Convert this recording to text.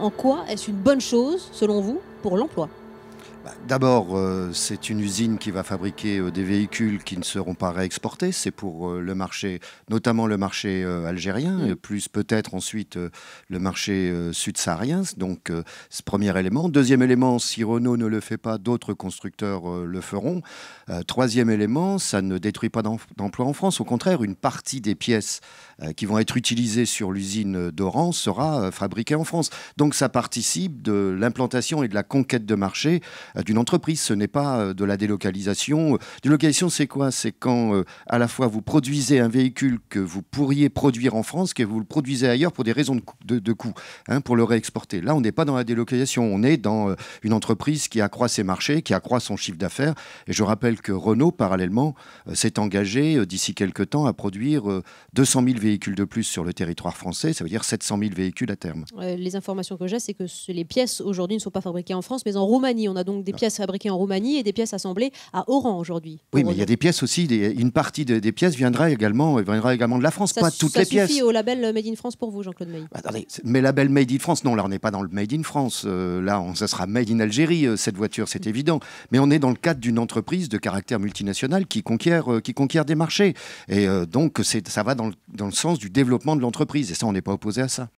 En quoi est-ce une bonne chose, selon vous, pour l'emploi D'abord, euh, c'est une usine qui va fabriquer euh, des véhicules qui ne seront pas réexportés. C'est pour euh, le marché, notamment le marché algérien, mm. et plus peut-être ensuite le marché sud-saharien. Donc, ce premier élément. Deuxième élément, si Renault ne le fait pas, d'autres constructeurs le feront. troisième élément, ça ne détruit pas d'emplois en France. Au contraire, une partie des pièces qui vont être utilisées sur l'usine d'Oran sera fabriquée en France. Donc, ça participe de l'implantation et de la conquête de marché d'une entreprise. Ce n'est pas euh, de la délocalisation. Délocalisation, c'est quoi C'est quand euh, à la fois vous produisez un véhicule que vous pourriez produire en France, que vous le produisez ailleurs pour des raisons de, coût, hein, pour le réexporter. Là, on n'est pas dans la délocalisation. On est dans euh, une entreprise qui accroît ses marchés, qui accroît son chiffre d'affaires. Et je rappelle que Renault, parallèlement, s'est engagé d'ici quelques temps à produire 200 000 véhicules de plus sur le territoire français. Ça veut dire 700 000 véhicules à terme. les informations que j'ai, c'est que les pièces aujourd'hui ne sont pas fabriquées en France, mais en Roumanie. On a donc des ah. pièces fabriquées en Roumanie et des pièces assemblées à Oran aujourd'hui. Oui, mais il y a des pièces aussi, une partie des, pièces viendra également, euh, viendra également de la France, pas toutes les pièces. Ça suffit au label euh, Made in France pour vous, Jean-Claude Meilly bah, Attendez, mais label Made in France, non, là on n'est pas dans le Made in France, euh, là on, ça sera Made in Algérie, cette voiture, c'est évident, mais on est dans le cadre d'une entreprise de caractère multinational qui conquiert, qui conquiert des marchés. Et donc ça va dans le sens du développement de l'entreprise, et ça on n'est pas opposé à ça.